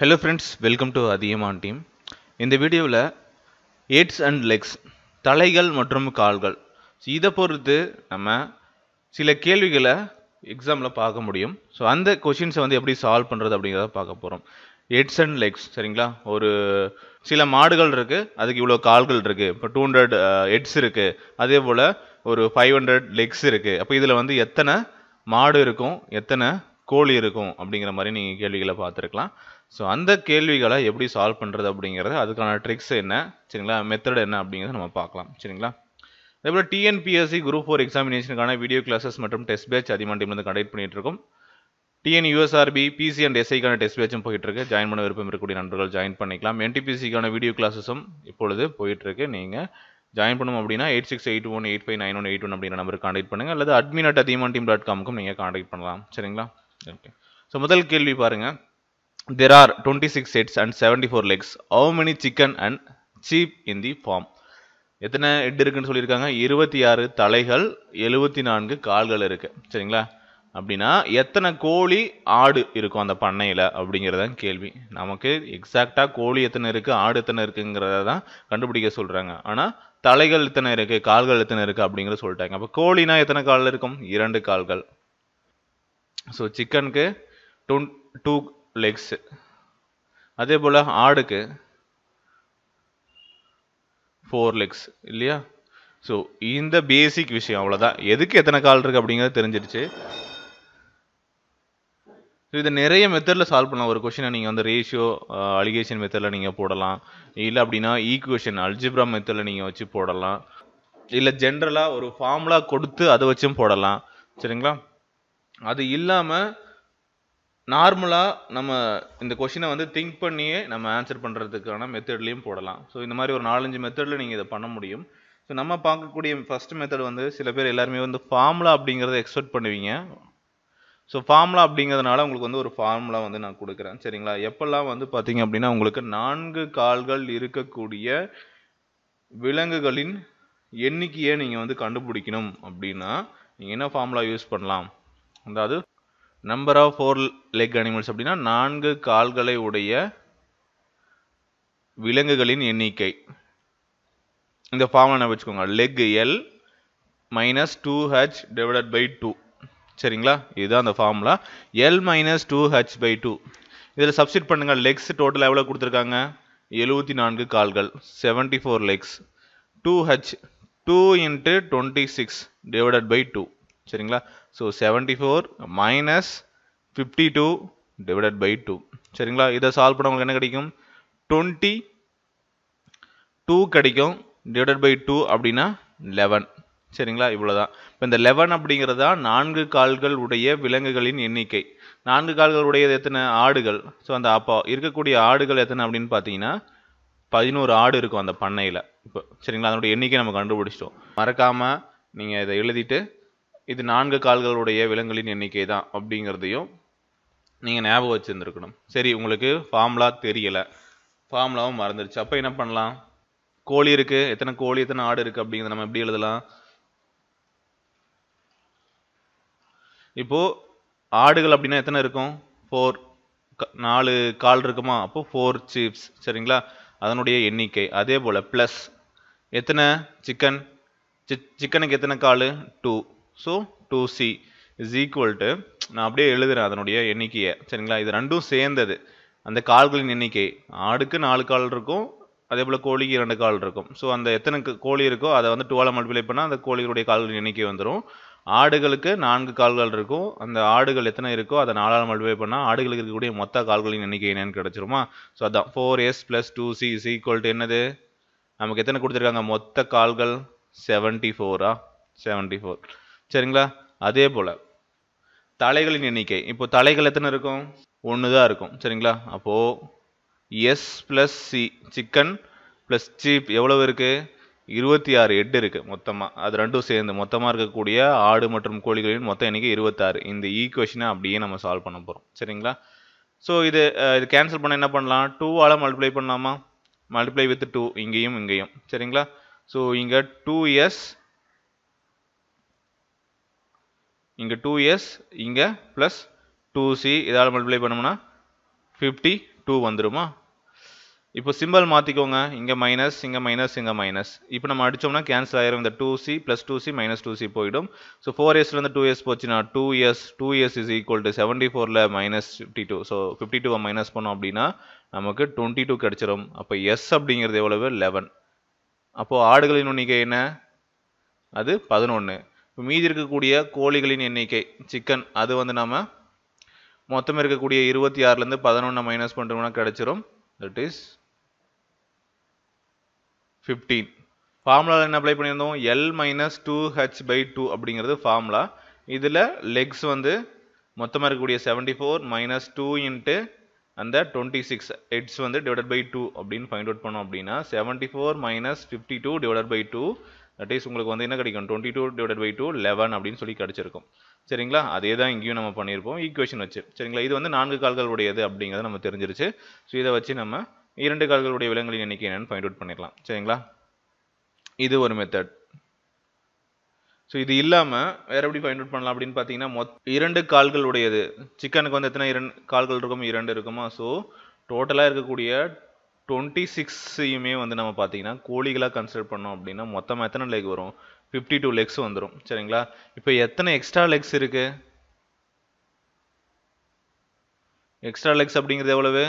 Hello friends welcome to Athiyaman team இந்த வீடியோவில் எட்ஸ் and Lex தலைகள் மற்றும் கால்கள் ஸோ இதை பொறுத்து நம்ம சில கேள்விகளை எக்ஸாமில் பார்க்க முடியும் ஸோ அந்த கொஷின்ஸை வந்து எப்படி சால்வ் பண்ணுறது அப்படிங்கிறத பார்க்க போகிறோம் எட்ஸ் அண்ட் லெக்ஸ் சரிங்களா ஒரு சில மாடுகள் இருக்குது அதுக்கு இவ்வளோ கால்கள் இருக்குது இப்போ டூ ஹண்ட்ரட் எட்ஸ் இருக்குது அதே போல் ஒரு ஃபைவ் ஹண்ட்ரட் லெக்ஸ் இருக்குது அப்போ இதில் வந்து எத்தனை மாடு இருக்கும் எத்தனை கோழி இருக்கும் அப்படிங்கிற மாதிரி நீங்கள் கேள்விகளை பார்த்துருக்கலாம் ஸோ அந்த கேள்விகளை எப்படி சால்வ் பண்ணுறது அப்படிங்கிறது அதுக்கான ட்ரிக்ஸ் என்ன சரிங்களா மெத்தட் என்ன அப்படிங்கிறத நம்ம பார்க்கலாம் சரிங்களா அதேபோல் டிஎன்பிஎஸ்சி குரூப் ஃபோர் எக்ஸாமினேஷனுக்கான வீடியோ கிளாஸஸ் மற்றும் டெஸ்ட் பேட்ச் அதிகமாக டீம்லேருந்து கண்டக்ட் பண்ணிட்டு இருக்கோம் டிஎன் யூஎஸ்ஆர்பி பிசி அண்ட் எஸ்ஐக்கான டெஸ்ட் பேட்சும் போயிட்டு இருக்கு ஜாயின் பண்ண விருப்பம் இருக்கக்கூடிய நண்பர்கள் ஜாயின் பண்ணிக்கலாம் என்டிபிசிக்கான வீடியோ கிளாஸஸும் இப்பொழுது போயிட்டு இருக்கு நீங்கள் ஜாயின் பண்ணணும் அப்படின்னா eight six eight one eight five nine one eight one அப்படிங்கிற நம்பருக்கு காண்டாக்ட் பண்ணுங்கள் அல்லது admin at Athiyaman team dot காமுக்கும் நீங்கள் காண்டாக்ட் பண்ணலாம் சரிங்களா ஓகே ஸோ முதல் கேள்வி பாருங்கள் There are 26 heads and 74 legs. How many chicken and sheep in the farm? எத்தனை ஹெட் இருக்குன்னு சொல்லியிருக்காங்க இருபத்தி ஆறு தலைகள் எழுபத்தி நான்கு கால்கள் இருக்கு சரிங்களா அப்படின்னா எத்தனை கோழி ஆடு இருக்கும் அந்த பண்ணையில் அப்படிங்கிறதான் கேள்வி நமக்கு எக்ஸாக்டாக கோழி எத்தனை இருக்குது ஆடு எத்தனை இருக்குங்கிறத தான் கண்டுபிடிக்க சொல்கிறாங்க ஆனால் தலைகள் எத்தனை இருக்குது கால்கள் எத்தனை இருக்குது அப்படிங்கிறத சொல்லிட்டாங்க அப்போ கோழினா எத்தனை கால் இருக்கும் இரண்டு கால்கள் ஸோ சிக்கனுக்கு டொன் டூ லெக்ஸ் அதே போல் ஆடுக்கு ஃபோர் லெக்ஸ் இல்லையா ஸோ இந்த பேசிக் விஷயம் அவ்வளோதான் எதுக்கு எத்தனை கால் இருக்குது அப்படிங்கிறது தெரிஞ்சிருச்சு இதை நிறைய மெத்தடில் சால்வ் பண்ணலாம் ஒரு கொஷினை நீங்கள் வந்து ரேஷியோ அலிகேஷன் மெத்தடில் நீங்கள் போடலாம் இல்லை அப்படின்னா ஈக்குவேஷன் அல்ஜிப்ரா மெத்தடில் நீங்கள் வச்சு போடலாம் இல்லை ஜென்ரலாக ஒரு ஃபார்முலா கொடுத்து அதை வச்சும் போடலாம் சரிங்களா அது இல்லாமல் நார்மலாக நம்ம இந்த கொஷினை வந்து திங்க் பண்ணியே நம்ம ஆன்சர் பண்ணுறதுக்கான மெத்தட்லேயும் போடலாம் ஸோ இந்த மாதிரி ஒரு நாலஞ்சு மெத்தடில் நீங்கள் இதை பண்ண முடியும் ஸோ நம்ம பார்க்கக்கூடிய ஃபஸ்ட் மெத்தட் வந்து சில பேர் எல்லாருமே வந்து ஃபார்முலா அப்படிங்கிறத எக்ஸ்பெக்ட் பண்ணுவீங்க ஸோ ஃபார்முலா அப்படிங்கிறதுனால உங்களுக்கு வந்து ஒரு ஃபார்முலா வந்து நான் கொடுக்குறேன் சரிங்களா எப்போல்லாம் வந்து பார்த்தீங்க அப்படின்னா உங்களுக்கு நான்கு கால்கள் இருக்கக்கூடிய விலங்குகளின் எண்ணிக்கையை நீங்கள் வந்து கண்டுபிடிக்கணும் அப்படின்னா நீங்கள் என்ன ஃபார்முலா யூஸ் பண்ணலாம் அதாவது number of four leg animals அப்படின்னா நான்கு கால்களை உடைய விலங்குகளின் எண்ணிக்கை இந்த ஃபார்முலா வச்சுக்கோங்க leg L minus two H divided by two சரிங்களா இதுதான் அந்த formula L minus two H by two இதில் சப்ஸ்டிட் பண்ணுங்கள் லெக்ஸ் டோட்டல் எவ்வளோ கொடுத்துருக்காங்க எழுபத்தி நான்கு கால்கள் seventy four legs two H two into twenty six divided by two சரிங்களா so seventy four minus fifty two divided by two சரிங்களா இதை சால்வ் பண்ண உங்களுக்கு என்ன கிடைக்கும் டுவெண்ட்டி டூ கிடைக்கும் டிவைடட் பை டூ அப்படின்னா லெவன் சரிங்களா இவ்வளோதான் இப்போ இந்த லெவன் அப்படிங்கிறது தான் நான்கு கால்கள் உடைய விலங்குகளின் எண்ணிக்கை நான்கு கால்கள் உடையது எத்தனை ஆடுகள் ஸோ அந்த அப்போ இருக்கக்கூடிய ஆடுகள் எத்தனை அப்படின்னு பார்த்தீங்கன்னா பதினோரு ஆடு இருக்கும் அந்த பண்ணையில் இப்போ சரிங்களா அதனுடைய எண்ணிக்கை நம்ம கண்டுபிடிச்சிட்டோம் மறக்காமல் நீங்கள் இதை எழுதிட்டு இது நான்கு கால்களுடைய விலங்குகளின் எண்ணிக்கை தான் அப்படிங்கிறதையும் நீங்கள் ஞாபகம் வச்சுருந்துருக்கணும் சரி உங்களுக்கு ஃபார்முலா தெரியலை ஃபார்முலாவும் மறந்துடுச்சு அப்போ என்ன பண்ணலாம் கோழி இருக்குது எத்தனை கோழி எத்தனை ஆடு இருக்குது அப்படிங்கிறத நம்ம எப்படி எழுதலாம் இப்போது ஆடுகள் அப்படின்னா எத்தனை இருக்கும் ஃபோர் நாலு கால் இருக்குமா அப்போ ஃபோர் சீப்ஸ் சரிங்களா அதனுடைய எண்ணிக்கை அதே போல் ப்ளஸ் எத்தனை சிக்கன் சிக்கனுக்கு எத்தனை கால் two so two C is equal நான் அப்படியே எழுதுகிறேன் அதனுடைய எண்ணிக்கையை சரிங்களா இது ரெண்டும் சேர்ந்தது அந்த கால்களின் எண்ணிக்கை ஆடுக்கு நாலு கால் இருக்கும் அதே போல் கோழிக்கு இரண்டு கால் இருக்கும் ஸோ அந்த எத்தனை கோழி இருக்கோ அதை வந்து டுவால மல்டிப்ளை பண்ணால் அந்த கோழிகளுடைய கால்களின் எண்ணிக்கை வந்துடும் ஆடுகளுக்கு நான்கு கால்கள் இருக்கும் அந்த ஆடுகள் எத்தனை இருக்கோ அதை நாலால் மல்டிப்ளை பண்ணால் ஆடுகளுக்கு இருக்கக்கூடிய மொத்த கால்களின் எண்ணிக்கை என்னென்னு கிடச்சிருமா ஸோ அதான் four S plus two C is equal to என்னது நமக்கு எத்தனை கொடுத்துருக்காங்க மொத்த கால்கள் செவன்ட்டி ஃபோரா செவன்ட்டி ஃபோர் சரிங்களா அதே போல் தலைகளின் எண்ணிக்கை இப்போ தலைகள் எத்தனை இருக்கும் ஒன்று தான் இருக்கும் சரிங்களா அப்போது S plus C chicken plus sheep எவ்வளவு இருக்குது இருபத்தி ஆறு எட்டு இருக்குது மொத்தமாக அது ரெண்டும் சேர்ந்து மொத்தமாக இருக்கக்கூடிய ஆடு மற்றும் கோழிகளின் மொத்த எண்ணிக்கை இருபத்தாறு இந்த ஈக்குவேஷனை அப்படியே நம்ம சால்வ் பண்ண போகிறோம் சரிங்களா ஸோ இது இது கேன்சல் பண்ண என்ன பண்ணலாம் டூவால் மல்டிப்ளை பண்ணலாமா மல்டிப்ளை வித் டூ இங்கேயும் இங்கேயும் சரிங்களா ஸோ இங்கே டூ எஸ் இங்கே டூ எஸ் இங்கே ப்ளஸ் டூ சி இதால் மல்டிப்ளை பண்ணோம்னா ஃபிஃப்டி டூ வந்துருமா இப்போ சிம்பிள் மாற்றிக்கோங்க இங்கே மைனஸ் இங்கே மைனஸ் இங்கே மைனஸ் இப்போ நம்ம அடிச்சோம்னா கேன்சல் ஆயிரும் இந்த two C plus two C minus two C போயிடும் ஸோ ஃபோர் இருந்து டூ இயர்ஸ் போச்சுன்னா two years two years is equal to seventy ஃபோரில் minus fifty two so fifty two minus பண்ணோம் அப்படின்னா நமக்கு டுவெண்ட்டி டூ கிடச்சிரும் அப்போ எஸ் அப்படிங்கிறது எவ்வளவு லெவன் அப்போது ஆடுகளின் எண்ணிக்கை என்ன அது பதினொன்று இப்போ மீதி இருக்கக்கூடிய கோழிகளின் எண்ணிக்கை சிக்கன் அது வந்து நாம் மொத்தம் இருக்கக்கூடிய இருபத்தி ஆறுலேருந்து பதினொன்று மைனஸ் பண்ணுறோம்னா கிடச்சிரும் தட் இஸ் ஃபிஃப்டீன் ஃபார்முலாவில் என்ன அப்ளை பண்ணியிருந்தோம் L minus two H by two அப்படிங்கிறது ஃபார்முலா இதில் லெக்ஸ் வந்து மொத்தமாக இருக்கக்கூடிய seventy four minus two into அந்த டுவெண்ட்டி சிக்ஸ் ஹெட்ஸ் வந்து டிவைடட் பை டூ அப்படின்னு ஃபைண்ட் அவுட் பண்ணோம் அப்படின்னா seventy four minus fifty two divided by two that is உங்களுக்கு வந்து என்ன கிடைக்கும் twenty two divide by two eleven அப்படின்னு சொல்லி கிடச்சிருக்கும் சரிங்களா அதே தான் இங்கேயும் நம்ம பண்ணியிருப்போம் ஈக்குவேஷன் வச்சு சரிங்களா இது வந்து நான்கு கால்கள் உடையது அப்படிங்கிறத நம்ம தெரிஞ்சிருச்சு ஸோ இதை வச்சு நம்ம இரண்டு கால்களுடைய விலங்குகளின் எண்ணிக்கை என்னென்னு ஃபைண்ட் அவுட் பண்ணிடலாம் சரிங்களா இது ஒரு மெத்தட் ஸோ இது இல்லாமல் வேறு எப்படி ஃபைண்ட் அவுட் பண்ணலாம் அப்படின்னு பார்த்தீங்கன்னா மொத் இரண்டு கால்கள் உடையது சிக்கனுக்கு வந்து எத்தனை இரண்டு கால்கள் இருக்குமோ இரண்டு இருக்குமா ஸோ டோட்டலாக இருக்கக்கூடிய டுவெண்ட்டி சிக்ஸையுமே வந்து நம்ம பார்த்தீங்கன்னா கோழிகளாக கன்சிடர் பண்ணோம் அப்படின்னா மொத்தமாக எத்தனை லெக் வரும் ஃபிஃப்டி டூ லெக்ஸ் வந்துடும் சரிங்களா இப்போ எத்தனை எக்ஸ்ட்ரா லெக்ஸ் இருக்குது எக்ஸ்ட்ரா லெக்ஸ் அப்படிங்கிறது எவ்வளவு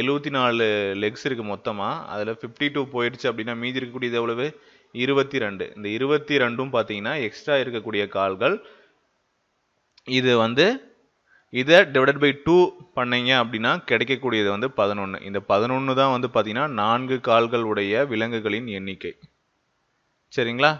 எழுபத்தி நாலு லெக்ஸ் இருக்குது மொத்தமாக அதில் ஃபிஃப்டி டூ போயிடுச்சு அப்படின்னா மீதி இருக்கக்கூடியது எவ்வளவு இருபத்தி ரெண்டு இந்த இருபத்தி ரெண்டும் பார்த்தீங்கன்னா எக்ஸ்ட்ரா இருக்கக்கூடிய கால்கள் இது வந்து இதை டிவைடட் பை டூ பண்ணீங்க அப்படின்னா கிடைக்கக்கூடியது வந்து பதினொன்று இந்த பதினொன்று தான் வந்து பார்த்தீங்கன்னா நான்கு கால்கள் உடைய விலங்குகளின் எண்ணிக்கை சரிங்களா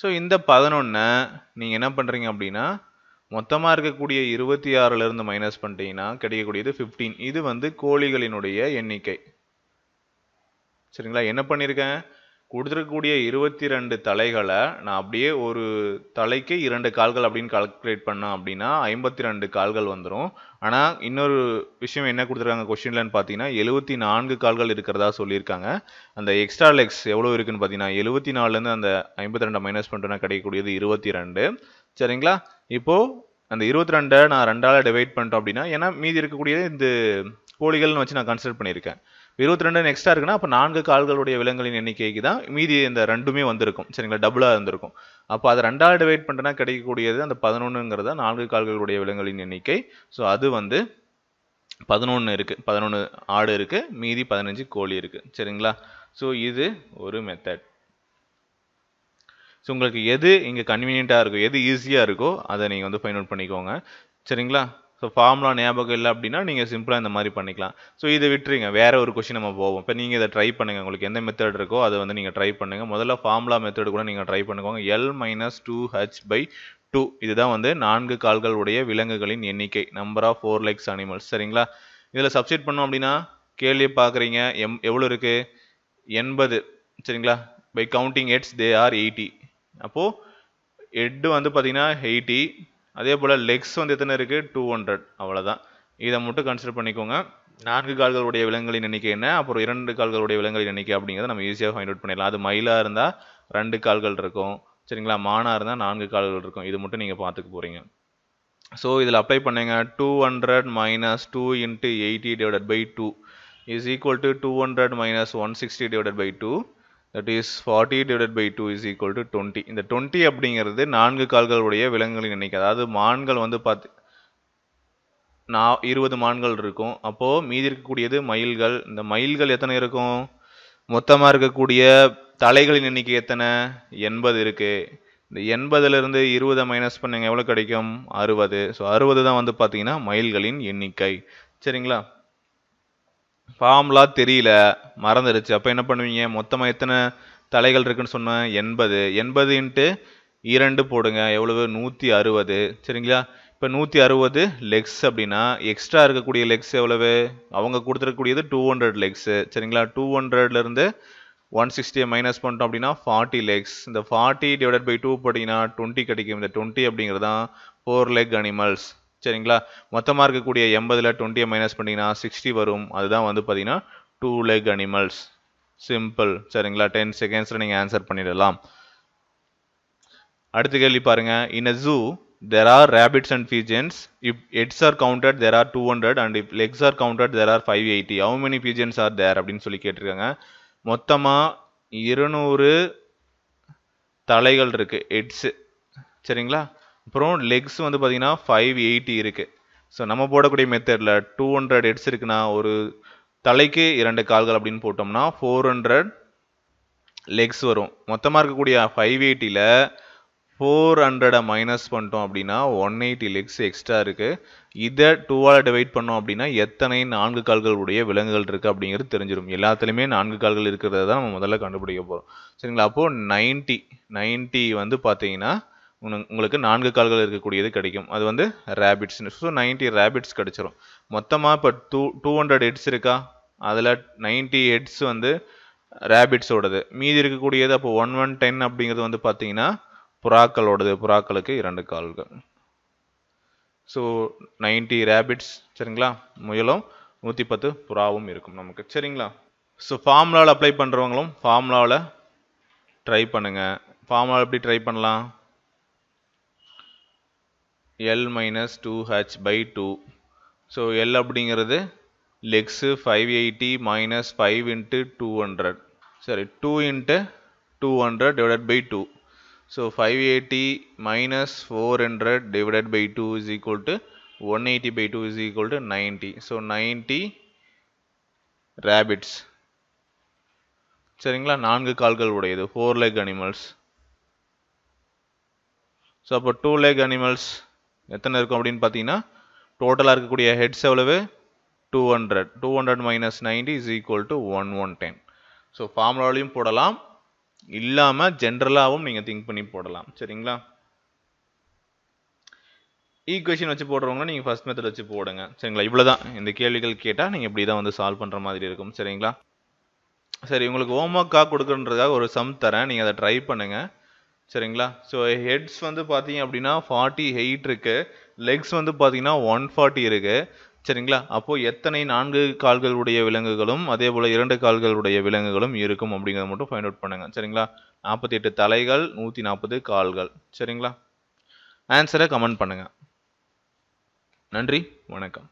ஸோ இந்த பதினொன்றை நீங்கள் என்ன பண்ணுறீங்க அப்படின்னா மொத்தமாக இருக்கக்கூடிய இருபத்தி ஆறுலேருந்து மைனஸ் பண்ணிட்டீங்கன்னா கிடைக்கக்கூடியது ஃபிஃப்டீன் இது வந்து கோழிகளினுடைய எண்ணிக்கை சரிங்களா என்ன பண்ணியிருக்கேன் கொடுத்துருக்கக்கூடிய இருபத்தி ரெண்டு தலைகளை நான் அப்படியே ஒரு தலைக்கு இரண்டு கால்கள் அப்படின்னு கால்குலேட் பண்ணேன் அப்படின்னா ஐம்பத்தி ரெண்டு கால்கள் வந்துடும் ஆனால் இன்னொரு விஷயம் என்ன கொடுத்துருக்காங்க கொஸ்டின்லன்னு பார்த்தீங்கன்னா எழுபத்தி நான்கு கால்கள் இருக்கிறதா சொல்லியிருக்காங்க அந்த எக்ஸ்ட்ரா லெக்ஸ் எவ்வளோ இருக்குன்னு பார்த்தீங்கன்னா எழுபத்தி நாலுலேருந்து அந்த ஐம்பத்தி ரெண்டை மைனஸ் பண்ணுறேன்னா கிடைக்கக்கூடியது இருபத்தி ரெண்டு சரிங்களா இப்போது அந்த இருபத்தி ரெண்டை நான் ரெண்டால் டிவைட் பண்ணிட்டோம் அப்படின்னா ஏன்னா மீதி இருக்கக்கூடிய இந்த கோழிகள்னு வச்சு நான் கன்சிடர் பண்ணியிருக்கேன் இருபத்தி ரெண்டு நெக்ஸ்ட்டாக இருக்குன்னா அப்போ நான்கு கால்களுடைய விலங்குகளின் எண்ணிக்கைக்கு தான் மீதி இந்த ரெண்டுமே வந்திருக்கும் சரிங்களா டபுளாக இருந்திருக்கும் அப்போ அதை ரெண்டாவது டிவைட் பண்ணுறனா கிடைக்கக்கூடியது அந்த பதினொன்றுங்கிறத நான்கு கால்களுடைய விலங்குகளின் எண்ணிக்கை ஸோ அது வந்து பதினொன்று இருக்குது பதினொன்று ஆடு இருக்குது மீதி பதினஞ்சு கோழி இருக்குது சரிங்களா ஸோ இது ஒரு மெத்தட் ஸோ உங்களுக்கு எது இங்கே கன்வீனியண்ட்டாக இருக்கோ எது ஈஸியாக இருக்கோ அதை நீங்கள் வந்து ஃபைண்ட் அவுட் பண்ணிக்கோங்க சரிங்களா ஸோ ஃபார்முலா ஞாபகம் இல்லை அப்படின்னா நீங்கள் சிம்பிளாக இந்த மாதிரி பண்ணிக்கலாம் ஸோ இதை விட்டுருங்க வேறு ஒரு கொஷின் நம்ம போவோம் இப்போ நீங்கள் இதை ட்ரை பண்ணுங்கள் உங்களுக்கு எந்த மெத்தட் இருக்கோ அதை வந்து நீங்கள் ட்ரை பண்ணுங்கள் முதல்ல ஃபார்முலா மெத்தட் கூட நீங்கள் ட்ரை பண்ணுக்கோங்க L minus two H by two இதுதான் வந்து நான்கு கால்கள் உடைய விலங்குகளின் எண்ணிக்கை number of four legs animals சரிங்களா இதில் சப்ஸ்டிட் பண்ணோம் அப்படின்னா கேள்வியை பார்க்குறீங்க எம் எவ்வளோ இருக்குது எண்பது சரிங்களா by counting heads they are eighty அப்போது எட்டு வந்து பார்த்திங்கன்னா எயிட்டி அதே போல் லெக்ஸ் வந்து எத்தனை இருக்குது டூ ஹண்ட்ரட் அவ்வளோதான் இதை மட்டும் கன்சிடர் பண்ணிக்கோங்க நான்கு கால்களுடைய விலங்குகளின் எண்ணிக்கை என்ன அப்புறம் இரண்டு கால்களுடைய விலங்குகளின் எண்ணிக்கை அப்படிங்கிறத நம்ம ஈஸியாக ஃபைண்ட் அவுட் பண்ணிடலாம் அது மயிலாக இருந்தால் ரெண்டு கால்கள் இருக்கும் சரிங்களா மானாக இருந்தால் நான்கு கால்கள் இருக்கும் இது மட்டும் நீங்கள் பார்த்துக்க போகிறீங்க ஸோ இதில் அப்ளை பண்ணுங்க two hundred minus two into eighty divided by two is equal to two hundred minus one sixty divided by two that is forty divided by two is equal to twenty இந்த twenty அப்படிங்கிறது நான்கு கால்களுடைய விலங்குகளின் எண்ணிக்கை அதாவது மான்கள் வந்து பார்த்து நான் இருபது மான்கள் இருக்கும் அப்போது மீதி இருக்கக்கூடியது மயில்கள் இந்த மயில்கள் எத்தனை இருக்கும் மொத்தமாக இருக்கக்கூடிய தலைகளின் எண்ணிக்கை எத்தனை எண்பது இருக்குது இந்த எண்பதுலேருந்து இருபதை மைனஸ் பண்ணுங்க எவ்வளோ கிடைக்கும் அறுபது ஸோ அறுபது தான் வந்து பார்த்தீங்கன்னா மயில்களின் எண்ணிக்கை சரிங்களா ஃபார்ம்லா தெரியல மறந்துடுச்சு அப்போ என்ன பண்ணுவீங்க மொத்தமாக எத்தனை தலைகள் இருக்குன்னு சொன்னேன் எண்பது எண்பது இன்ட்டு இரண்டு போடுங்க எவ்வளவு நூற்றி அறுபது சரிங்களா இப்போ நூற்றி அறுபது லெக்ஸ் அப்படின்னா எக்ஸ்ட்ரா இருக்கக்கூடிய லெக்ஸ் எவ்வளவு அவங்க கொடுத்துருக்கக்கூடியது டூ ஹண்ட்ரட் லெக்ஸு சரிங்களா டூ ஹண்ட்ரட்லேருந்து ஒன் சிக்ஸ்டியை மைனஸ் பண்ணிட்டோம் அப்படின்னா ஃபார்ட்டி லெக்ஸ் இந்த ஃபார்ட்டி டிவைடட் பை டூ பார்த்தீங்கன்னா டுவெண்ட்டி கிடைக்கும் இந்த டுவெண்ட்டி அப்படிங்கிறது தான் ஃபோர் லெக் அனிமல்ஸ் சரிங்களா மொத்தமாக இருக்கக்கூடிய எண்பதில் டுவெண்ட்டியை மைனஸ் பண்ணிங்கன்னா சிக்ஸ்டி வரும் அதுதான் வந்து பார்த்தீங்கன்னா டூ லெக் அனிமல்ஸ் சிம்பிள் சரிங்களா டென் செகண்ட்ஸில் நீங்கள் ஆன்சர் பண்ணிடலாம் அடுத்த கேள்வி பாருங்கள் in a zoo are rabbits and rabbits if heads are counted there are two hundred and if legs are counted there are five eighty how many pigeons are there அப்படின்னு சொல்லி கேட்டிருக்காங்க மொத்தமாக இருநூறு தலைகள் இருக்குது ஹெட்ஸு சரிங்களா அப்புறம் லெக்ஸ் வந்து பார்த்தீங்கன்னா ஃபைவ் எயிட்டி இருக்குது ஸோ நம்ம போடக்கூடிய மெத்தடில் டூ ஹண்ட்ரட் ஹெட்ஸ் இருக்குன்னா ஒரு தலைக்கு இரண்டு கால்கள் அப்படின்னு போட்டோம்னா ஃபோர் ஹண்ட்ரட் லெக்ஸ் வரும் மொத்தமாக இருக்கக்கூடிய ஃபைவ் எயிட்டியில் ஃபோர் ஹண்ட்ரடை மைனஸ் பண்ணிட்டோம் அப்படின்னா ஒன் எயிட்டி லெக்ஸ் எக்ஸ்ட்ரா இருக்குது இதை டூவால் டிவைட் பண்ணோம் அப்படின்னா எத்தனை நான்கு கால்களுடைய விலங்குகள் இருக்குது அப்படிங்கிறது தெரிஞ்சிடும் எல்லாத்துலேயுமே நான்கு கால்கள் இருக்கிறத தான் நம்ம முதல்ல கண்டுபிடிக்க போகிறோம் சரிங்களா அப்போது நைன்ட்டி நைன்ட்டி வந்து பார்த்தீங்கன்னா உங்களுக்கு நான்கு கால்கள் இருக்கக்கூடியது கிடைக்கும் அது வந்து ரேபிட்ஸ்னு ஸோ நைன்டி ரேபிட்ஸ் கிடச்சிரும் மொத்தமாக இப்போ டூ டூ ஹண்ட்ரட் ஹெட்ஸ் இருக்கா அதில் நைன்ட்டி ஹெட்ஸ் வந்து ரேபிட்ஸோடது மீதி இருக்கக்கூடியது அப்போ ஒன் ஒன் டென் அப்படிங்கிறது வந்து பார்த்தீங்கன்னா புறாக்களோடது புறாக்களுக்கு இரண்டு கால்கள் ஸோ நைன்டி ரேபிட்ஸ் சரிங்களா முயலும் நூற்றி பத்து புறாவும் இருக்கும் நமக்கு சரிங்களா ஸோ ஃபார்முலாவில் அப்ளை பண்ணுறவங்களும் ஃபார்முலாவில் ட்ரை பண்ணுங்கள் ஃபார்முலா எப்படி ட்ரை பண்ணலாம் L minus two H by two so L அப்படிங்கிறது legs five eighty minus five into two hundred சரி two into two hundred so by two so five eighty minus four hundred to by by 2 is equal one eighty by two rabbits so ninety rabbits சரிங்களா நான்கு கால்கள் உடையது four leg animals so அப்போ two leg animals எத்தனை இருக்கும் அப்படின்னு பார்த்தீங்கன்னா டோட்டலாக இருக்கக்கூடிய ஹெட்ஸ் எவ்வளவு two hundred two hundred minus ninety is equal to one one ten so ஃபார்முலாலையும் போடலாம் இல்லாமல் ஜென்ரலாகவும் நீங்கள் திங்க் பண்ணி போடலாம் சரிங்களா ஈக்குவேஷன் வச்சு போடுறவங்க நீங்கள் ஃபஸ்ட் மெத்தட் வச்சு போடுங்க சரிங்களா இவ்வளோ தான் இந்த கேள்விகள் கேட்டால் நீங்கள் இப்படி தான் வந்து சால்வ் பண்ணுற மாதிரி இருக்கும் சரிங்களா சரி உங்களுக்கு ஹோம்ஒர்க்காக கொடுக்குறதுக்காக ஒரு சம் தரேன் நீங்கள் அதை ட்ரை பண்ணுங்கள் சரிங்களா ஸோ ஹெட்ஸ் வந்து பார்த்தீங்க அப்படின்னா ஃபார்ட்டி ஹெயிட் இருக்குது லெக்ஸ் வந்து பார்த்தீங்கன்னா ஒன் ஃபார்ட்டி இருக்குது சரிங்களா அப்போது எத்தனை நான்கு கால்களுடைய விலங்குகளும் அதே போல் இரண்டு கால்களுடைய விலங்குகளும் இருக்கும் அப்படிங்கிறத மட்டும் ஃபைண்ட் அவுட் பண்ணுங்கள் சரிங்களா நாற்பத்தி எட்டு தலைகள் நூற்றி நாற்பது கால்கள் சரிங்களா ஆன்சரை கமெண்ட் பண்ணுங்கள் நன்றி வணக்கம்